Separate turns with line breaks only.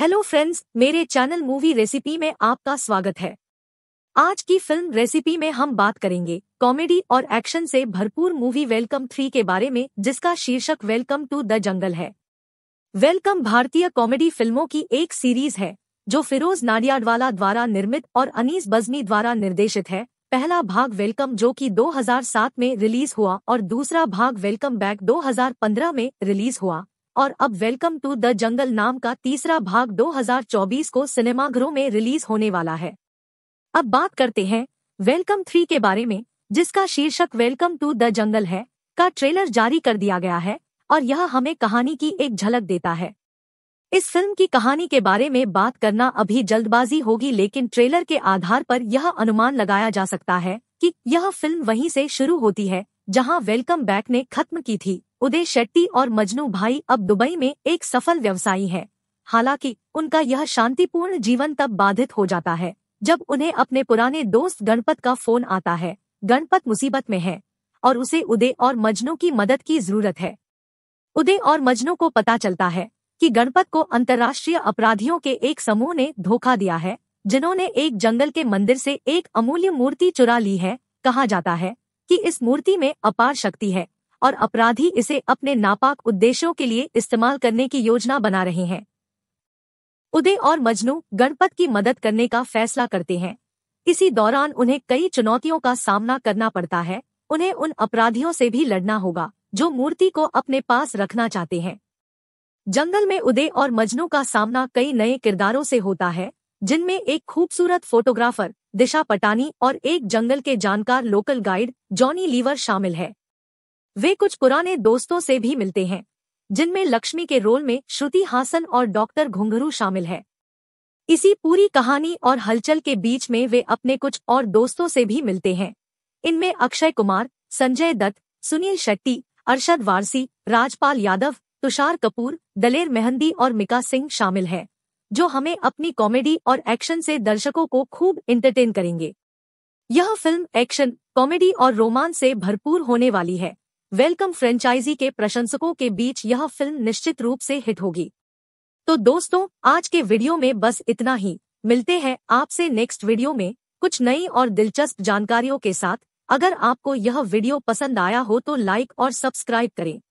hello friends मेरे channel movie recipe में आपका स्वागत है आज की फिल्म रेसिपी में हम बात करेंगे कॉमेडी और एक्शन से भरपूर मूवी वेलकम थ्री के बारे में जिसका शीर्षक वेलकम टू द जंगल है वेलकम भारतीय कॉमेडी फिल्मों की एक सीरीज है जो फिरोज नाडियाडवाला द्वारा निर्मित और अनीस बजमी द्वारा निर्देशित है पहला भाग वेलकम जो कि 2007 में रिलीज हुआ और दूसरा भाग वेलकम बैक 2015 में रिलीज हुआ और अब वेलकम टू द जंगल नाम का तीसरा भाग 2024 को सिनेमाघरों में रिलीज होने वाला है अब बात करते हैं वेलकम थ्री के बारे में जिसका शीर्षक वेलकम टू द जंगल है का ट्रेलर जारी कर दिया गया है और यह हमें कहानी की एक झलक देता है इस फिल्म की कहानी के बारे में बात करना अभी जल्दबाजी होगी लेकिन ट्रेलर के आधार पर यह अनुमान लगाया जा सकता है कि यह फिल्म वहीं से शुरू होती है जहां वेलकम बैक ने खत्म की थी उदय शेट्टी और मजनू भाई अब दुबई में एक सफल व्यवसायी हैं हालांकि उनका यह शांतिपूर्ण जीवन तब बाधित हो जाता है जब उन्हें अपने पुराने दोस्त गणपत का फोन आता है गणपत मुसीबत में है और उसे उदय और मजनू की मदद की जरूरत है उदय और मजनू को पता चलता है कि गणपत को अंतर्राष्ट्रीय अपराधियों के एक समूह ने धोखा दिया है जिन्होंने एक जंगल के मंदिर से एक अमूल्य मूर्ति चुरा ली है कहा जाता है कि इस मूर्ति में अपार शक्ति है और अपराधी इसे अपने नापाक उद्देश्यों के लिए इस्तेमाल करने की योजना बना रहे हैं उदय और मजनू गणपत की मदद करने का फैसला करते हैं इसी दौरान उन्हें कई चुनौतियों का सामना करना पड़ता है उन्हें उन अपराधियों से भी लड़ना होगा जो मूर्ति को अपने पास रखना चाहते हैं जंगल में उदय और मजनू का सामना कई नए किरदारों से होता है जिनमें एक खूबसूरत फोटोग्राफर दिशा पटानी और एक जंगल के जानकार लोकल गाइड जॉनी लीवर शामिल है वे कुछ पुराने दोस्तों से भी मिलते हैं जिनमें लक्ष्मी के रोल में श्रुति हासन और डॉक्टर घुंघरू शामिल है इसी पूरी कहानी और हलचल के बीच में वे अपने कुछ और दोस्तों से भी मिलते हैं इनमें अक्षय कुमार संजय दत्त सुनील शेट्टी अरशद वारसी राजपाल यादव तुषार कपूर दलेर मेहंदी और मिका सिंह शामिल हैं जो हमें अपनी कॉमेडी और एक्शन से दर्शकों को खूब एंटरटेन करेंगे यह फिल्म एक्शन कॉमेडी और रोमांस से भरपूर होने वाली है वेलकम फ्रेंचाइजी के प्रशंसकों के बीच यह फिल्म निश्चित रूप से हिट होगी तो दोस्तों आज के वीडियो में बस इतना ही मिलते हैं आपसे नेक्स्ट वीडियो में कुछ नई और दिलचस्प जानकारियों के साथ अगर आपको यह वीडियो पसंद आया हो तो लाइक और सब्सक्राइब करें